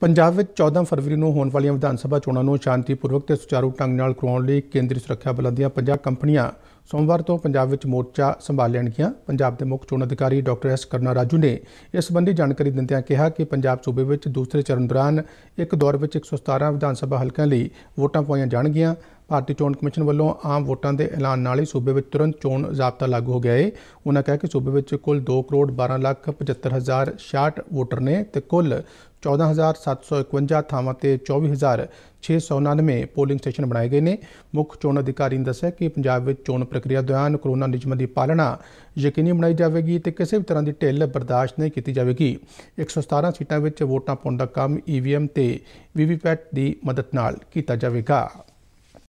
ਪੰਜਾਬ ਵਿੱਚ 14 ਫਰਵਰੀ ਨੂੰ ਹੋਣ ਵਾਲੀਆਂ ਵਿਧਾਨ ਸਭਾ ਚੋਣਾਂ ਨੂੰ ਸ਼ਾਂਤੀਪੂਰਵਕ ਤੇ ਸੁਚਾਰੂ ਢੰਗ ਨਾਲ ਕਰਾਉਣ ਲਈ ਕੇਂਦਰੀ ਸੁਰੱਖਿਆ ਬਲਾਂ ਦੀਆਂ 50 ਕੰਪਨੀਆਂ ਸੋਮਵਾਰ ਤੋਂ ਪੰਜਾਬ ਵਿੱਚ ਮੋਰਚਾ ਸੰਭਾਲ ਲੈਣਗੀਆਂ ਪੰਜਾਬ ਦੇ ਮੁੱਖ ਚੋਣ ਅਧਿਕਾਰੀ ਡਾਕਟਰ ਐਸ ਕਰਨਾ ਰਾਜੂ ਨੇ ਇਸ ਸੰਬੰਧੀ ਜਾਣਕਾਰੀ ਦਿੰਦਿਆਂ ਕਿਹਾ ਕਿ ਪੰਜਾਬ ਸੂਬੇ ਵਿੱਚ ਦੂਸਰੇ ਚਰਨ ਦੌਰਾਨ ਇੱਕ ਦੌਰ ਵਿੱਚ 117 ਵਿਧਾਨ ਸਭਾ ਹਲਕਿਆਂ ਲਈ ਵੋਟਾਂ ਪਾਈਆਂ ਜਾਣਗੀਆਂ ਭਾਰਤੀ ਚੋਣ ਕਮਿਸ਼ਨ ਵੱਲੋਂ ਆਮ ਵੋਟਾਂ ਦੇ ਐਲਾਨ ਨਾਲ ਹੀ ਸੂਬੇ ਵਿੱਚ ਤੁਰੰਤ ਚੋਣ ਜ਼ਾਬਤਾ ਲਾਗੂ ਹੋ ਗਿਆ ਹੈ ਉਹਨਾਂ ਕਹਿ ਕਿ ਸੂਬੇ ਵਿੱਚ ਕੁੱਲ 2 ਕਰੋੜ 12 ਲੱਖ 75066 ਵੋਟਰ ਨੇ ਤੇ ਕੁੱਲ 14751 ਥਾਵਾਂ ਤੇ 24699 ਪੋਲਿੰਗ ਸਟੇਸ਼ਨ ਬਣਾਏ ਗਏ ਨੇ ਮੁੱਖ ਚੋਣ ਅਧਿਕਾਰੀ ਨੇ ਦੱਸਿਆ ਕਿ ਪੰਜਾਬ ਵਿੱਚ ਚੋਣ ਪ੍ਰਕਿਰਿਆ ਦੌਰਾਨ ਕੋਰੋਨਾ ਨਿਯਮਾਂ ਦੀ ਪਾਲਣਾ ਯਕੀਨੀ ਬਣਾਈ ਜਾਵੇਗੀ ਤੇ ਕਿਸੇ ਵੀ ਤਰ੍ਹਾਂ ਦੀ ਢਿੱਲ ਬਰਦਾਸ਼ਤ ਨਹੀਂ ਕੀਤੀ ਜਾਵੇਗੀ 117 ਸੀਟਾਂ ਵਿੱਚ ਵੋਟਾਂ ਪਾਉਣ ਦਾ ਕੰਮ ਈਵੀਐਮ ਤੇ ਵੀਵੀਪੈਟ ਦੀ ਮਦਦ ਨਾਲ ਕੀਤਾ ਜਾਵੇਗਾ